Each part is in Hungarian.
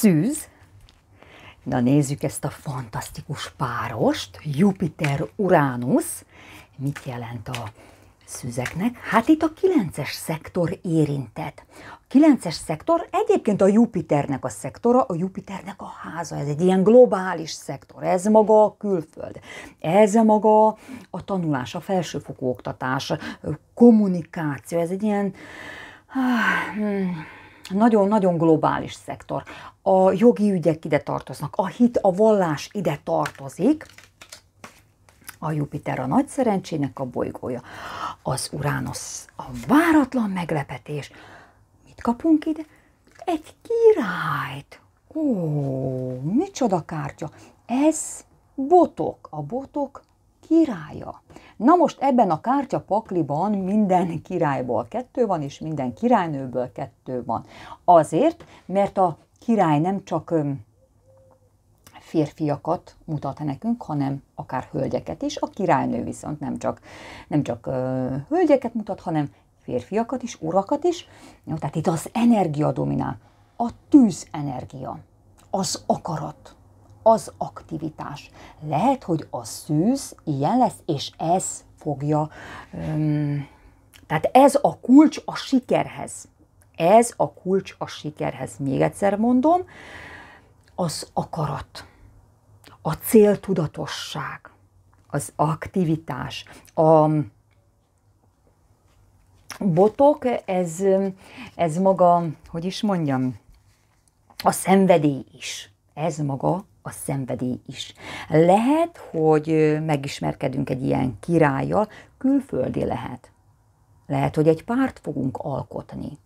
szűz. Na nézzük ezt a fantasztikus párost, jupiter uranus Mit jelent a szüzeknek? Hát itt a kilences szektor érintett. A kilences szektor egyébként a Jupiternek a szektora, a Jupiternek a háza. Ez egy ilyen globális szektor, ez maga a külföld, ez maga a tanulás, a felsőfokú oktatás, kommunikáció, ez egy ilyen... Ah, hmm nagyon-nagyon globális szektor. A jogi ügyek ide tartoznak, a hit, a vallás ide tartozik, a Jupiter a nagy szerencsének a bolygója, az Uranus a váratlan meglepetés. Mit kapunk ide? Egy királyt. Ó, micsoda kártya. Ez botok. A botok királya. Na most ebben a kártya pakliban minden királyból kettő van, és minden királynőből kettő van. Azért, mert a király nem csak férfiakat mutat nekünk, hanem akár hölgyeket is. A királynő viszont nem csak, nem csak hölgyeket mutat, hanem férfiakat is, urakat is. No, tehát itt az energia dominál, a tűz energia, az akarat az aktivitás. Lehet, hogy a szűz ilyen lesz, és ez fogja. Um, tehát ez a kulcs a sikerhez. Ez a kulcs a sikerhez. Még egyszer mondom, az akarat, a céltudatosság, az aktivitás, a botok, ez, ez maga, hogy is mondjam, a szenvedély is. Ez maga a szenvedély is. Lehet, hogy megismerkedünk egy ilyen királlyal, külföldi lehet. Lehet, hogy egy párt fogunk alkotni.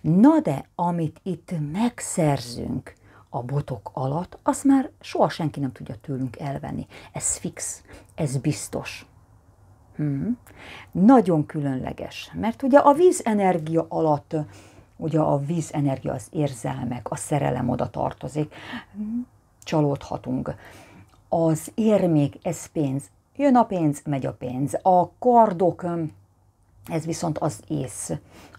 Na de, amit itt megszerzünk a botok alatt, azt már soha senki nem tudja tőlünk elvenni. Ez fix, ez biztos. Hmm. Nagyon különleges, mert ugye a vízenergia alatt, ugye a vízenergia az érzelmek, a szerelem oda tartozik. Hm? csalódhatunk. Az érmék, ez pénz. Jön a pénz, megy a pénz. A kardok, ez viszont az ész,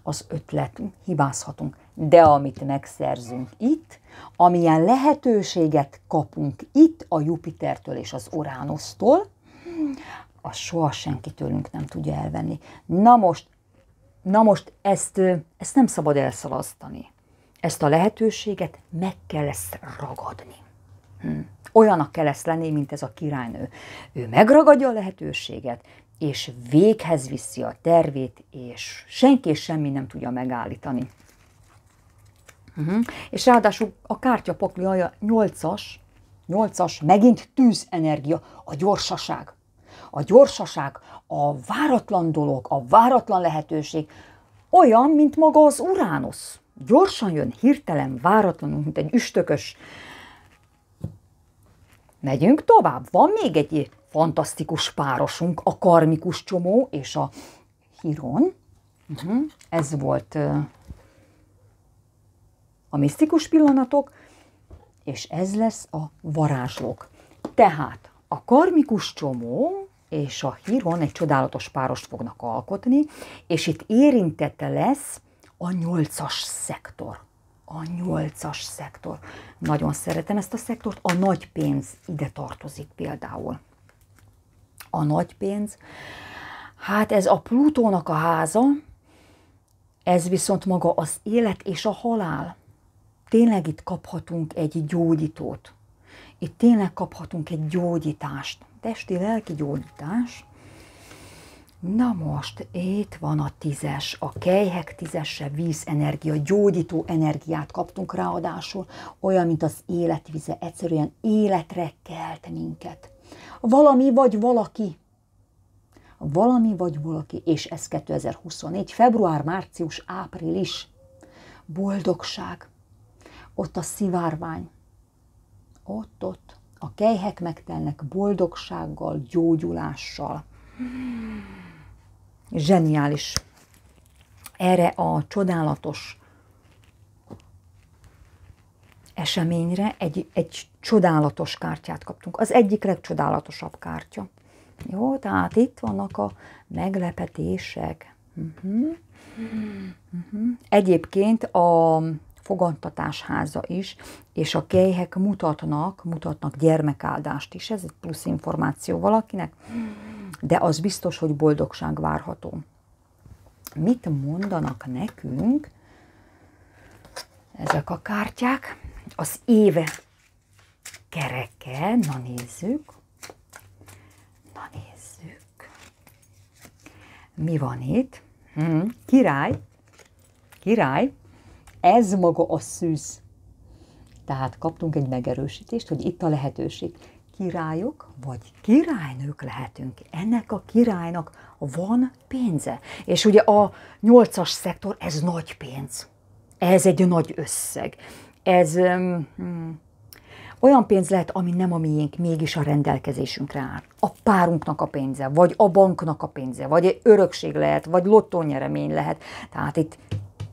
az ötlet, hibázhatunk. De amit megszerzünk itt, amilyen lehetőséget kapunk itt a Jupitertől és az Uránosztól, az soha senki tőlünk nem tudja elvenni. Na most, na most ezt, ezt nem szabad elszalasztani. Ezt a lehetőséget meg kell ezt ragadni. Hmm. Olyanak kell ezt lenni, mint ez a királynő. Ő megragadja a lehetőséget, és véghez viszi a tervét, és senki és semmi nem tudja megállítani. Uh-huh. És ráadásul a kártyapokli alja 8-as, 8-as, megint tűzenergia, a gyorsaság. A gyorsaság, a váratlan dolog, a váratlan lehetőség, olyan, mint maga az Uránusz. Gyorsan jön, hirtelen, váratlanul, mint egy üstökös Megyünk tovább. Van még egy fantasztikus párosunk, a karmikus csomó és a Hiron. Uh-huh. Mhm. Ez volt uh, a misztikus pillanatok, és ez lesz a varázslók. Tehát a karmikus csomó és a Hiron egy csodálatos párost fognak alkotni, és itt érintette lesz a nyolcas szektor a nyolcas szektor. Nagyon szeretem ezt a szektort, a nagy pénz ide tartozik például. A nagy pénz, hát ez a Plutónak a háza, ez viszont maga az élet és a halál. Tényleg itt kaphatunk egy gyógyítót. Itt tényleg kaphatunk egy gyógyítást. Testi-lelki gyógyítás, Na most, itt van a tízes, a kejhek tízese vízenergia, gyógyító energiát kaptunk ráadásul, olyan, mint az életvize, egyszerűen életre kelt minket. Valami vagy valaki. Valami vagy valaki, és ez 2024, február, március, április. Boldogság. Ott a szivárvány. Ott, ott. A kejhek megtelnek boldogsággal, gyógyulással. Hmm zseniális. Erre a csodálatos eseményre egy, egy csodálatos kártyát kaptunk. Az egyik legcsodálatosabb kártya. Jó, tehát itt vannak a meglepetések. Uh-huh. Uh-huh. Egyébként a fogantatásháza is, és a kejhek mutatnak, mutatnak gyermekáldást is. Ez egy plusz információ valakinek. Uh-huh de az biztos, hogy boldogság várható. Mit mondanak nekünk ezek a kártyák? Az éve kereke, na nézzük, na nézzük, mi van itt? Hmm. király, király, ez maga a szűz. Tehát kaptunk egy megerősítést, hogy itt a lehetőség királyok vagy királynők lehetünk. Ennek a királynak van pénze. És ugye a nyolcas szektor, ez nagy pénz. Ez egy nagy összeg. Ez um, olyan pénz lehet, ami nem a miénk, mégis a rendelkezésünkre áll. A párunknak a pénze, vagy a banknak a pénze, vagy egy örökség lehet, vagy lottónyeremény lehet. Tehát itt,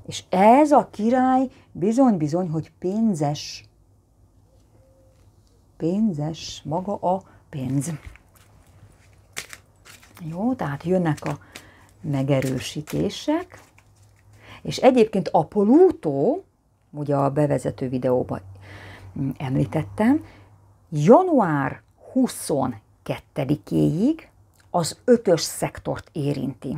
és ez a király bizony-bizony, hogy pénzes pénzes maga a pénz. Jó, tehát jönnek a megerősítések, és egyébként a Apolútó, ugye a bevezető videóban említettem, január 22-éig az ötös szektort érinti.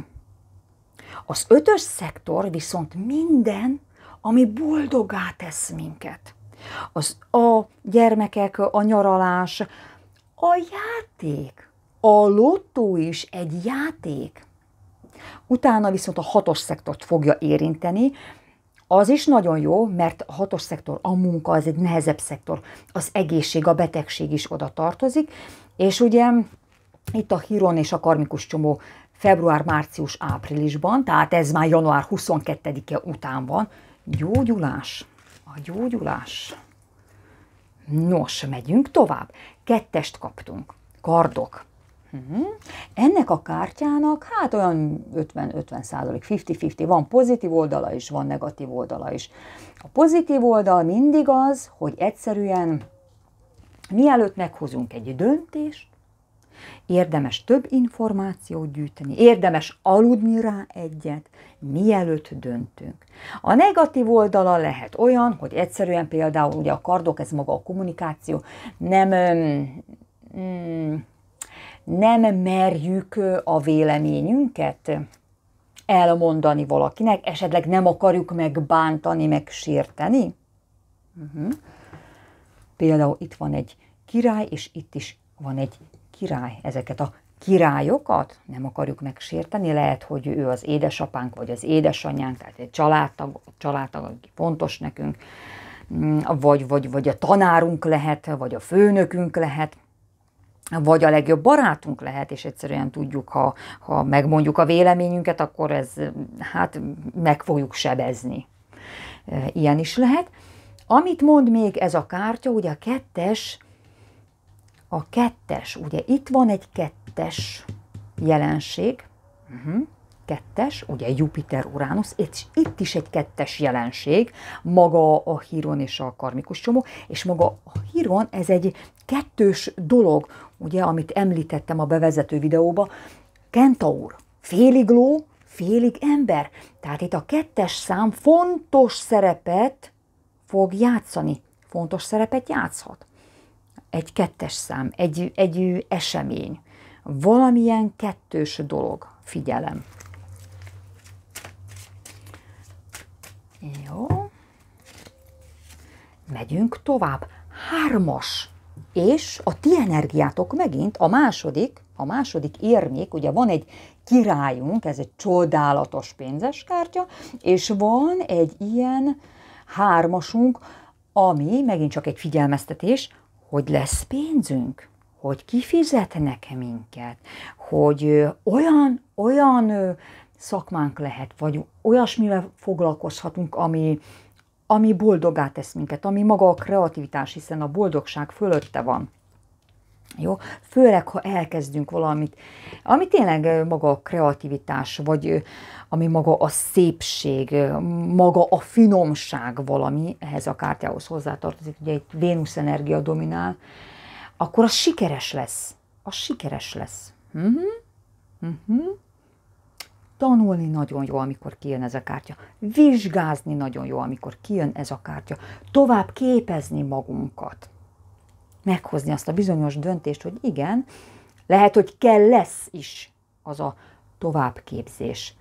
Az ötös szektor viszont minden, ami boldogá tesz minket az a gyermekek, a nyaralás, a játék. A lottó is egy játék. Utána viszont a hatos szektort fogja érinteni, az is nagyon jó, mert a hatos szektor, a munka az egy nehezebb szektor, az egészség, a betegség is oda tartozik, és ugye itt a Hiron és a karmikus csomó február, március, áprilisban, tehát ez már január 22-e után van, gyógyulás a gyógyulás. Nos, megyünk tovább. Kettest kaptunk. Kardok. Uh-huh. Ennek a kártyának hát olyan 50-50 százalék, 50-50, van pozitív oldala is, van negatív oldala is. A pozitív oldal mindig az, hogy egyszerűen mielőtt meghozunk egy döntést, Érdemes több információt gyűjteni, érdemes aludni rá egyet, mielőtt döntünk. A negatív oldala lehet olyan, hogy egyszerűen például ugye a kardok, ez maga a kommunikáció, nem, mm, nem merjük a véleményünket elmondani valakinek, esetleg nem akarjuk megbántani, megsérteni. Uh-huh. Például itt van egy király, és itt is van egy király, ezeket a királyokat nem akarjuk megsérteni, lehet, hogy ő az édesapánk, vagy az édesanyánk, tehát egy családtag, családtag aki fontos nekünk, mm, vagy, vagy, vagy a tanárunk lehet, vagy a főnökünk lehet, vagy a legjobb barátunk lehet, és egyszerűen tudjuk, ha, ha megmondjuk a véleményünket, akkor ez hát meg fogjuk sebezni. Ilyen is lehet. Amit mond még ez a kártya, ugye a kettes a kettes, ugye itt van egy kettes jelenség, uh-huh. kettes, ugye Jupiter, Uranus, és itt is egy kettes jelenség, maga a Híron és a karmikus csomó, és maga a Híron ez egy kettős dolog, ugye, amit említettem a bevezető videóba, Kentaur, félig ló, félig ember. Tehát itt a kettes szám fontos szerepet fog játszani, fontos szerepet játszhat egy kettes szám, egy, egy esemény, valamilyen kettős dolog, figyelem. Jó. Megyünk tovább. Hármas. És a ti energiátok megint a második, a második érmék, ugye van egy királyunk, ez egy csodálatos pénzes kártya, és van egy ilyen hármasunk, ami megint csak egy figyelmeztetés, hogy lesz pénzünk, hogy kifizet nekem minket, hogy olyan, olyan szakmánk lehet, vagy olyasmivel foglalkozhatunk, ami, ami boldogá tesz minket, ami maga a kreativitás, hiszen a boldogság fölötte van. Jó? Főleg, ha elkezdünk valamit, ami tényleg maga a kreativitás, vagy ami maga a szépség, maga a finomság valami, ehhez a kártyához hozzátartozik, ugye itt Vénusz energia dominál, akkor az sikeres lesz. Az sikeres lesz. Uh-huh. Uh-huh. Tanulni nagyon jó, amikor kijön ez a kártya. Vizsgázni nagyon jó, amikor kijön ez a kártya. Tovább képezni magunkat meghozni azt a bizonyos döntést, hogy igen, lehet, hogy kell lesz is az a továbbképzés.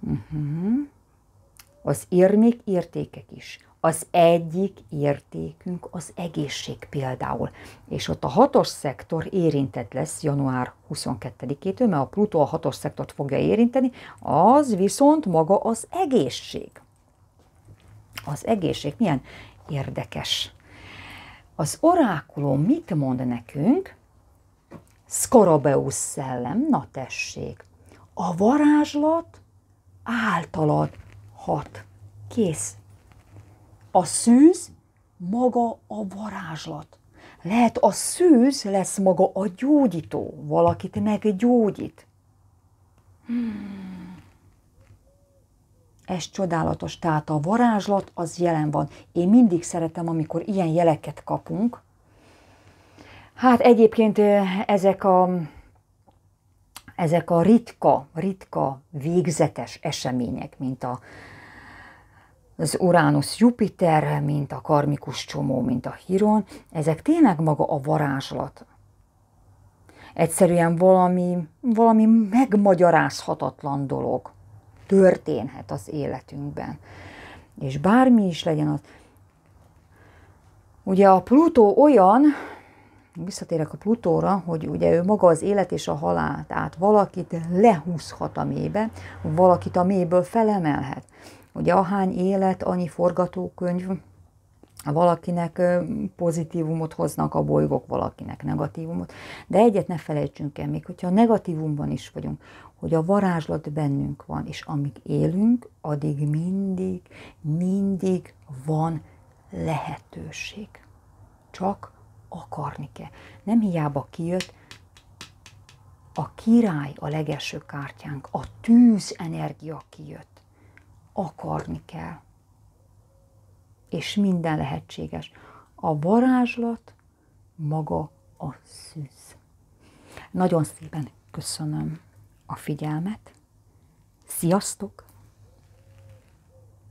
Uh-huh. Az érmék értékek is. Az egyik értékünk az egészség például. És ott a hatos szektor érintett lesz január 22-től, mert a Plutó a hatos szektort fogja érinteni, az viszont maga az egészség. Az egészség milyen érdekes. Az orákulum mit mond nekünk? Skorobeusz szellem, na tessék, a varázslat általad hat. Kész. A szűz maga a varázslat. Lehet a szűz lesz maga a gyógyító, valakit meggyógyít. Hmm. Ez csodálatos. Tehát a varázslat az jelen van. Én mindig szeretem, amikor ilyen jeleket kapunk. Hát egyébként ezek a, ezek a ritka, ritka, végzetes események, mint a, az Uranus Jupiter, mint a karmikus csomó, mint a Hiron, ezek tényleg maga a varázslat. Egyszerűen valami, valami megmagyarázhatatlan dolog történhet az életünkben. És bármi is legyen az. Ugye a Plutó olyan, visszatérek a Plutóra, hogy ugye ő maga az élet és a halál, tehát valakit lehúzhat a mélybe, valakit a mélyből felemelhet. Ugye ahány élet, annyi forgatókönyv, valakinek pozitívumot hoznak a bolygók, valakinek negatívumot, de egyet ne felejtsünk el, még hogyha a negatívumban is vagyunk, hogy a varázslat bennünk van, és amíg élünk, addig mindig, mindig van lehetőség. Csak akarni kell. Nem hiába kijött a király a legelső kártyánk, a tűz energia kijött. Akarni kell. És minden lehetséges. A varázslat maga a szűz. Nagyon szépen köszönöm a figyelmet. Sziasztok!